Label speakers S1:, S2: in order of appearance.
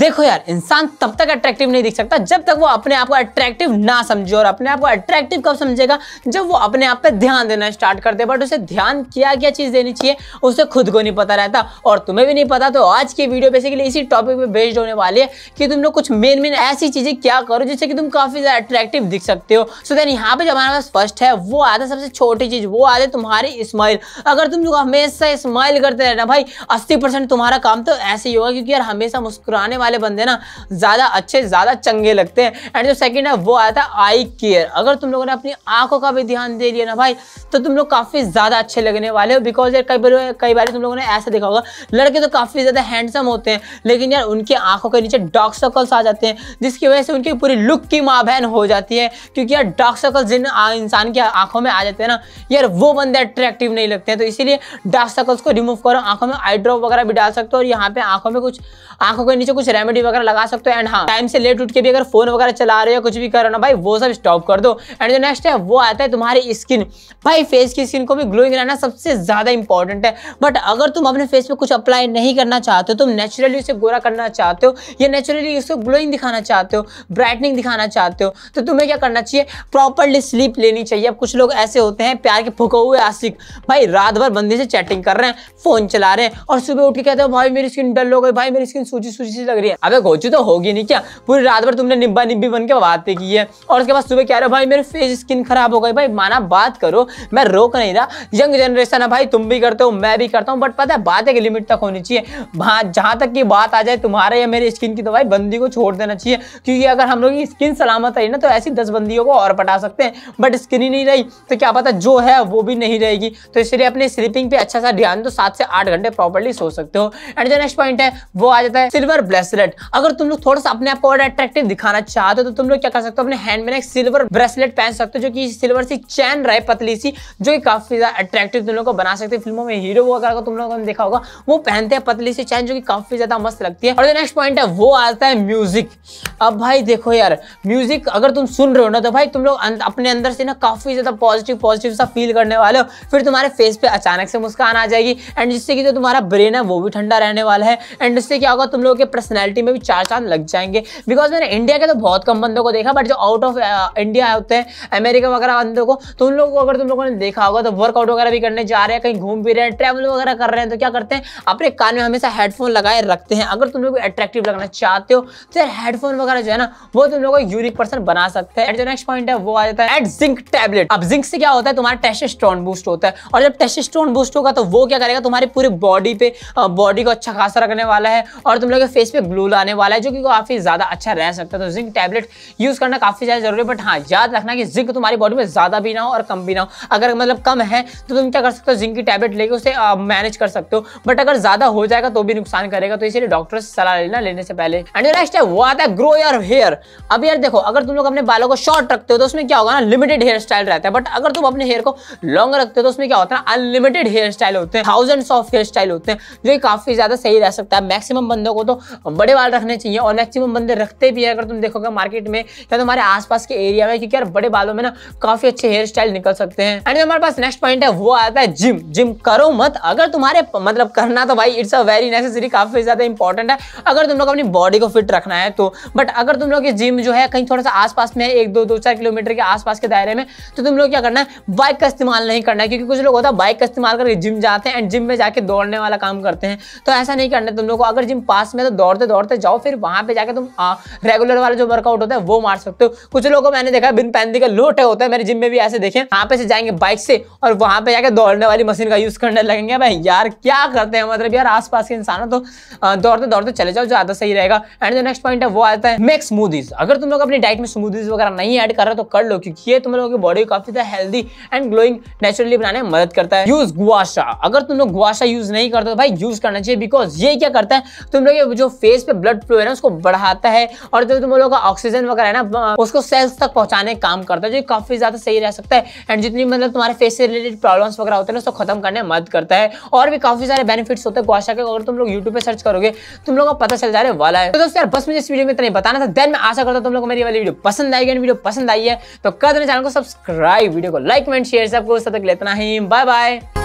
S1: देखो यार इंसान तब तक अट्रैक्टिव नहीं दिख सकता जब तक वो अपने आप को अट्रैक्टिव ना समझे और अपने आप को अट्रैक्टिव कब समझेगा जब वो अपने आप पे ध्यान देना स्टार्ट कर दे बट उसे ध्यान क्या क्या चीज़ देनी चाहिए उसे खुद को नहीं पता रहता और तुम्हें भी नहीं पता तो आज की वीडियो बेसिकली इसी टॉपिक में बेस्ड होने वाली है कि तुम लोग कुछ मेन मेन ऐसी चीज़ें क्या करो जिससे कि तुम काफ़ी ज़्यादा अट्रैक्टिव दिख सकते हो सो देन यहाँ पे जो हमारे पास फर्स्ट है वो है सबसे छोटी चीज़ वो आते तुम्हारी स्माइल अगर तुम लोग हमेशा स्माइल करते रहना भाई अस्सी तुम्हारा काम तो ऐसे ही होगा क्योंकि यार हमेशा मुस्कुराने वाले वाले बंदे ना ज़्यादा अच्छे ज़्यादा चंगे लगते हैं एंड जो सेकंड है वो आया था आई केयर अगर तुम लोगों ने अपनी आंखों का भी ध्यान दे लिया ना भाई तो तुम लोग काफ़ी ज़्यादा अच्छे लगने वाले हो बिकॉज यार कई बार कई बार तुम लोगों ने ऐसा देखा होगा लड़के तो काफ़ी ज़्यादा हैंडसम होते हैं लेकिन यार उनकी आंखों के नीचे डार्क सर्कल्स आ जाते हैं जिसकी वजह से उनकी पूरी लुक की माँ बहन हो जाती है क्योंकि यार डार्क सर्कल्स जिन इंसान की आंखों में आ जाते हैं ना यार वो बंदे अट्रैक्टिव नहीं लगते हैं तो इसीलिए डार्क सर्कल्स को रिमूव करो आंखों में आई ड्रॉप वगैरह भी डाल सकते हो और यहाँ पे आंखों में कुछ आंखों के नीचे कुछ रेमेडी वगैरह लगा सकते हो एंड हाँ टाइम से लेट उठ के भी अगर फोन वगैरह चला रहे हो कुछ भी कर रहे हो भाई वो सब स्टॉप कर दो एंड जो नेक्स्ट है वो आता है तुम्हारी स्किन भाई फेस की स्किन को भी ग्लोइंग रहना सबसे ज़्यादा इंपॉर्टेंट है बट अगर तुम अपने फेस पर कुछ अप्लाई नहीं करना चाहते हो तुम नेचुरली उसे गोरा करना चाहते हो या नेचुरली उसे ग्लोइंग दिखाना चाहते हो ब्राइटनिंग दिखाना चाहते हो तो तुम्हें क्या करना चाहिए प्रॉपरली स्लीप लेनी चाहिए अब कुछ लोग ऐसे होते हैं प्यार के फुके हुए आशिक भाई रात भर बंदे से चैटिंग कर रहे हैं फ़ोन चला रहे हैं और सुबह उठ के कहते हो भाई मेरी स्किन डल हो गई भाई मेरी स्किन सूजी सूजी सी लग रही है है अबे गोचू तो होगी नहीं क्या पूरी रात भर तुमने निब्बा निब्बी बन के बातें की है और उसके बाद सुबह कह रहे हो भाई मेरे फेस स्किन खराब हो गई भाई माना बात करो मैं रोक नहीं रहा यंग जनरेशन है भाई तुम भी करते हो मैं भी करता हूँ बट पता है बात एक लिमिट तक होनी चाहिए वहाँ जहाँ तक की बात आ जाए तुम्हारे या मेरी स्किन की तो भाई बंदी को छोड़ देना चाहिए क्योंकि अगर हम लोग की स्किन सलामत रही ना तो ऐसी दस बंदियों को और पटा सकते हैं बट स्किन ही नहीं रही तो क्या पता जो है वो भी नहीं रहेगी तो इसलिए अपने स्लीपिंग पे अच्छा सा ध्यान दो सात से आठ घंटे प्रॉपरली सो सकते हो एंड जो नेक्स्ट पॉइंट है वो आ जाता है सिल्वर ब्लेसलेट ब्रेसलेट अगर तुम लोग थोड़ा सा अपने आप को और अट्रैक्टिव दिखाना चाहते हो तो तुम लोग क्या कर सकते हो अपने हैंड में एक सिल्वर ब्रेसलेट पहन सकते हो जो कि सिल्वर सी चैन रहे पतली सी जो कि काफी ज्यादा अट्रैक्टिव तुम लोग को बना सकते हो फिल्मों में हीरो वो अगर तुम लोगों ने देखा होगा वो पहनते हैं पतली सी चैन जो कि काफी ज्यादा मस्त लगती है और जो नेक्स्ट पॉइंट है वो आता है म्यूजिक अब भाई देखो यार म्यूजिक अगर तुम सुन रहे हो ना तो भाई तुम लोग अं-, अपने अंदर से ना काफी ज्यादा पॉजिटिव पॉजिटिव सा फील करने वाले हो फिर तुम्हारे फेस पे अचानक से मुस्कान आ जाएगी एंड जिससे कि जो तुम्हारा ब्रेन है वो भी ठंडा रहने वाला है एंड इससे क्या होगा तुम लोगों के पर्सनैलिटी पेनल्टी में भी चार चांद लग जाएंगे बिकॉज मैंने इंडिया के तो बहुत कम बंदों को देखा बट जो आउट ऑफ इंडिया होते हैं अमेरिका वगैरह बंदों को तो उन लोगों को अगर तुम लोगों ने देखा होगा तो वर्कआउट वगैरह भी करने जा रहे हैं कहीं घूम भी रहे हैं ट्रैवल वगैरह कर रहे हैं तो क्या करते हैं अपने कान में हमेशा हेडफोन लगाए रखते हैं अगर तुम लोग अट्रैक्टिव लगना चाहते हो तो यार हेडफोन वगैरह जो है ना वो तुम लोग यूनिक पर्सन बना सकते हैं जो नेक्स्ट पॉइंट है वो आ जाता है एट जिंक टैबलेट अब जिंक से क्या होता है तुम्हारा टेस्टोस्ट्रॉन बूस्ट होता है और जब टेस्टोस्ट्रॉन बूस्ट होगा तो वो क्या करेगा तुम्हारी पूरी बॉडी पे बॉडी uh, को अच्छा खासा रखने वाला है और तुम लोग फेस पे ग्लू लाने वाला है जो कि काफ़ी ज़्यादा अच्छा रह सकता है तो जिंक टैबलेट यूज़ करना काफ़ी ज़्यादा जरूरी है बट हाँ याद रखना कि जिंक तुम्हारी बॉडी में ज़्यादा भी ना हो और कम भी ना हो अगर मतलब कम है तो तुम क्या कर सकते हो जिंक की टैबलेट लेके उसे मैनेज कर सकते हो बट अगर ज़्यादा हो जाएगा तो भी नुकसान करेगा तो इसीलिए डॉक्टर से सलाह लेना लेने से पहले एंड नेक्स्ट है वो आता है ग्रो योर हेयर अब यार देखो अगर तुम लोग अपने बालों को शॉर्ट रखते हो तो उसमें क्या होगा ना लिमिटेड हेयर स्टाइल रहता है बट अगर तुम अपने हेयर को लॉन्ग रखते हो तो उसमें क्या होता है अनलिमिटेड हेयर स्टाइल होते हैं थाउजेंड्स ऑफ हेयर स्टाइल होते हैं जो काफ़ी ज़्यादा सही रह सकता है मैक्सिमम बंदों को तो बड़े बाल रखने चाहिए और मैक्सिमम बंदे रखते भी है अगर तुम देखोगे मार्केट में या तुम्हारे आसपास के एरिया में क्योंकि यार बड़े बालों में ना काफी अच्छे हेयर स्टाइल निकल सकते हैं एंड हमारे पास नेक्स्ट पॉइंट है वो आता है जिम जिम करो मत अगर तुम्हारे मतलब करना तो भाई इट्स अ वेरी नेसेसरी काफी ज्यादा इंपॉर्टेंट है अगर तुम लोग अपनी बॉडी को फिट रखना है तो बट अगर तुम लोग जिम जो है कहीं थोड़ा सा आसपास में है एक दो दो चार किलोमीटर के आसपास के दायरे में तो तुम लोग क्या करना है बाइक का इस्तेमाल नहीं करना है क्योंकि कुछ लोग होता है बाइक का इस्तेमाल करके जिम जाते हैं एंड जिम में जाके दौड़ने वाला काम करते हैं तो ऐसा नहीं करना तुम लोग को अगर जिम पास में तो दौड़ते दौड़ते जाओ फिर वहां पे जाके तुम रेगुलर वाला जो वर्कआउट होता है वो मार सकते हो कुछ लोगों मैंने देखा बिन पैंदी का लोटे होते हैं मेरे जिम में भी ऐसे देखे यहाँ पे से जाएंगे बाइक से और वहां पे जाके दौड़ने वाली मशीन का यूज करने लगेंगे भाई यार क्या करते हैं मतलब यार आसपास के इंसान तो दौड़ते दौड़ते चले जाओ ज्यादा सही रहेगा एंड जो नेक्स्ट पॉइंट है वो आता है मेक स्मूदीज अगर तुम लोग अपनी डाइट में स्मूदीज वगैरह नहीं ऐड कर रहे तो कर लो क्योंकि ये तुम लोगों की बॉडी को काफी ज्यादा हेल्दी एंड ग्लोइंग नेचुरली बनाने में मदद करता है यूज गुआशा अगर तुम लोग गुआशा यूज नहीं करते तो भाई यूज करना चाहिए बिकॉज ये क्या करता है तुम लोग जो फेस इस पे ब्लड फ्लो है ना उसको बढ़ाता है और जो तुम लोगों का ऑक्सीजन वगैरह है ना उसको सेल्स तक पहुंचाने का काम करता है जो काफी ज्यादा सही रह सकता है एंड जितनी मतलब तुम्हारे फेस से रिलेटेड प्रॉब्लम्स वगैरह होते हैं ना उसको खत्म करने में मदद करता है और भी काफी सारे बेनिफिट्स होते हैं गुआशा के अगर तुम लोग यूट्यूब पर सर्च करोगे तुम लोग को पता चल जाने वाला है तो दोस्तों यार बस मुझे इस वीडियो में इतना बताना था देन मैं आशा करता हूँ तुम लोग मेरी वाली वीडियो पसंद आएगी वीडियो पसंद आई है तो कर देना चैनल को सब्सक्राइब वीडियो को लाइक एंड शेयर सबको सब तक लेना ही बाय बाय